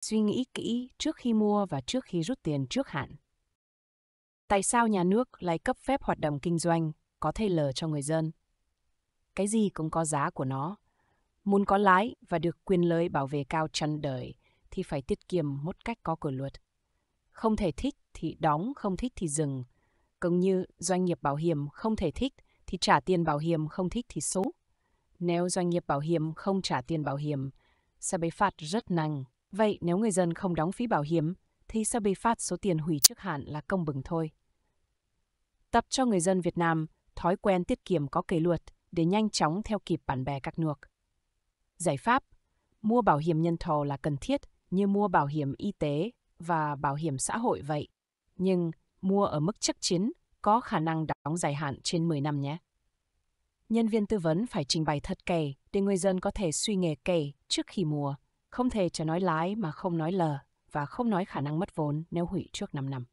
suy nghĩ kỹ trước khi mua và trước khi rút tiền trước hạn. Tại sao nhà nước lại cấp phép hoạt động kinh doanh có thể lờ cho người dân? Cái gì cũng có giá của nó. Muốn có lãi và được quyền lợi bảo vệ cao trần đời thì phải tiết kiệm một cách có cửa luật. Không thể thích thì đóng, không thích thì dừng. Cũng như doanh nghiệp bảo hiểm không thể thích thì trả tiền bảo hiểm, không thích thì số. Nếu doanh nghiệp bảo hiểm không trả tiền bảo hiểm, sẽ bị phạt rất nặng Vậy nếu người dân không đóng phí bảo hiểm, thì sẽ bị phạt số tiền hủy trước hạn là công bằng thôi. Tập cho người dân Việt Nam thói quen tiết kiệm có kỷ luật để nhanh chóng theo kịp bạn bè các nước. Giải pháp Mua bảo hiểm nhân thọ là cần thiết như mua bảo hiểm y tế và bảo hiểm xã hội vậy. Nhưng mua ở mức chắc chín có khả năng đóng dài hạn trên 10 năm nhé. Nhân viên tư vấn phải trình bày thật kỹ để người dân có thể suy nghĩ kỹ trước khi mua không thể chỉ nói lái mà không nói lờ và không nói khả năng mất vốn nếu hủy trước 5 năm.